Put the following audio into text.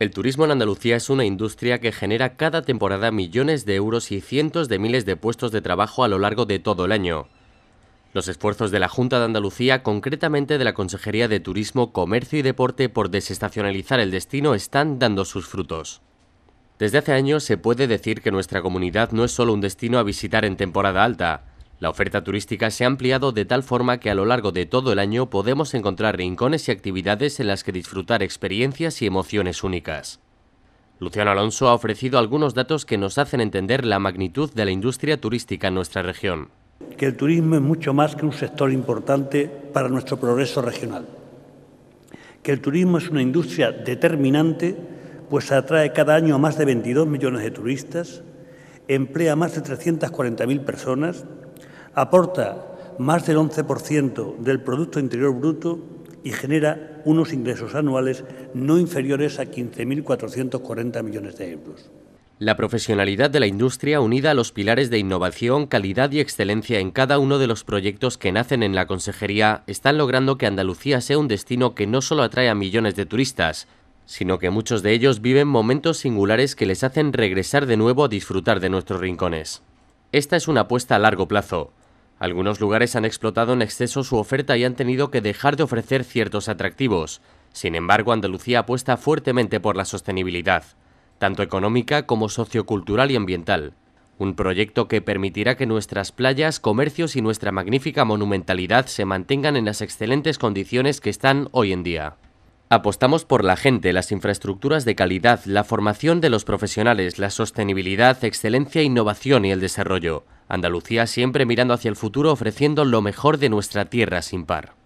El turismo en Andalucía es una industria que genera cada temporada millones de euros y cientos de miles de puestos de trabajo a lo largo de todo el año. Los esfuerzos de la Junta de Andalucía, concretamente de la Consejería de Turismo, Comercio y Deporte por desestacionalizar el destino, están dando sus frutos. Desde hace años se puede decir que nuestra comunidad no es solo un destino a visitar en temporada alta, la oferta turística se ha ampliado de tal forma que a lo largo de todo el año podemos encontrar rincones y actividades en las que disfrutar experiencias y emociones únicas. Luciano Alonso ha ofrecido algunos datos que nos hacen entender la magnitud de la industria turística en nuestra región. Que el turismo es mucho más que un sector importante para nuestro progreso regional. Que el turismo es una industria determinante, pues atrae cada año a más de 22 millones de turistas, emplea a más de 340.000 personas aporta más del 11% del Producto Interior Bruto y genera unos ingresos anuales no inferiores a 15.440 millones de euros. La profesionalidad de la industria unida a los pilares de innovación, calidad y excelencia en cada uno de los proyectos que nacen en la Consejería están logrando que Andalucía sea un destino que no solo atrae a millones de turistas, sino que muchos de ellos viven momentos singulares que les hacen regresar de nuevo a disfrutar de nuestros rincones. Esta es una apuesta a largo plazo, algunos lugares han explotado en exceso su oferta y han tenido que dejar de ofrecer ciertos atractivos. Sin embargo, Andalucía apuesta fuertemente por la sostenibilidad, tanto económica como sociocultural y ambiental. Un proyecto que permitirá que nuestras playas, comercios y nuestra magnífica monumentalidad se mantengan en las excelentes condiciones que están hoy en día. Apostamos por la gente, las infraestructuras de calidad, la formación de los profesionales, la sostenibilidad, excelencia, innovación y el desarrollo. Andalucía siempre mirando hacia el futuro ofreciendo lo mejor de nuestra tierra sin par.